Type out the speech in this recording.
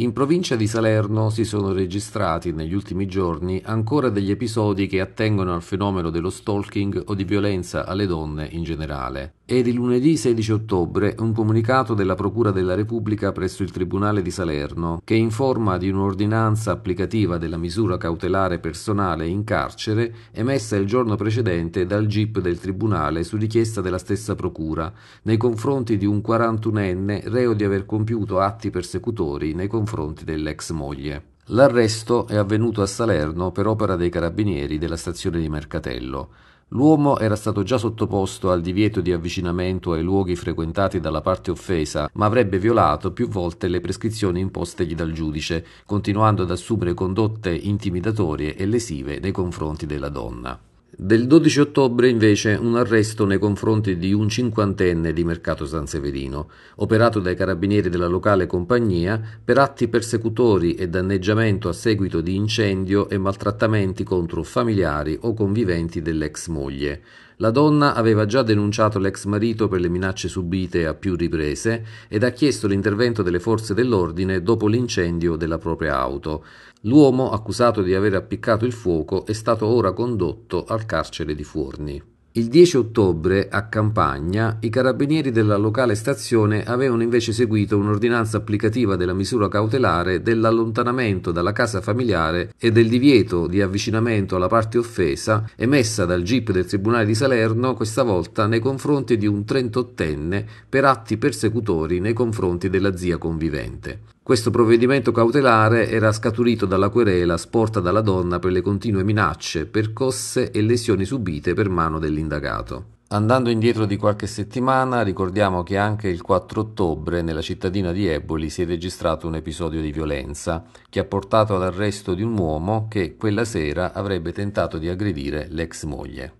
In provincia di Salerno si sono registrati negli ultimi giorni ancora degli episodi che attengono al fenomeno dello stalking o di violenza alle donne in generale. Ed il lunedì 16 ottobre un comunicato della Procura della Repubblica presso il Tribunale di Salerno che informa di un'ordinanza applicativa della misura cautelare personale in carcere emessa il giorno precedente dal GIP del Tribunale su richiesta della stessa Procura nei confronti di un 41enne reo di aver compiuto atti persecutori nei confronti dell'ex moglie. L'arresto è avvenuto a Salerno per opera dei carabinieri della stazione di Mercatello. L'uomo era stato già sottoposto al divieto di avvicinamento ai luoghi frequentati dalla parte offesa, ma avrebbe violato più volte le prescrizioni impostegli dal giudice, continuando ad assumere condotte intimidatorie e lesive nei confronti della donna. Del 12 ottobre invece un arresto nei confronti di un cinquantenne di Mercato San Severino, operato dai carabinieri della locale compagnia per atti persecutori e danneggiamento a seguito di incendio e maltrattamenti contro familiari o conviventi dell'ex moglie, la donna aveva già denunciato l'ex marito per le minacce subite a più riprese ed ha chiesto l'intervento delle forze dell'ordine dopo l'incendio della propria auto. L'uomo accusato di aver appiccato il fuoco è stato ora condotto al carcere di Forni. Il 10 ottobre, a Campagna, i carabinieri della locale stazione avevano invece seguito un'ordinanza applicativa della misura cautelare dell'allontanamento dalla casa familiare e del divieto di avvicinamento alla parte offesa emessa dal GIP del Tribunale di Salerno, questa volta nei confronti di un trentottenne per atti persecutori nei confronti della zia convivente. Questo provvedimento cautelare era scaturito dalla querela sporta dalla donna per le continue minacce, percosse e lesioni subite per mano dell'indagato. Andando indietro di qualche settimana, ricordiamo che anche il 4 ottobre nella cittadina di Eboli si è registrato un episodio di violenza che ha portato all'arresto di un uomo che quella sera avrebbe tentato di aggredire l'ex moglie.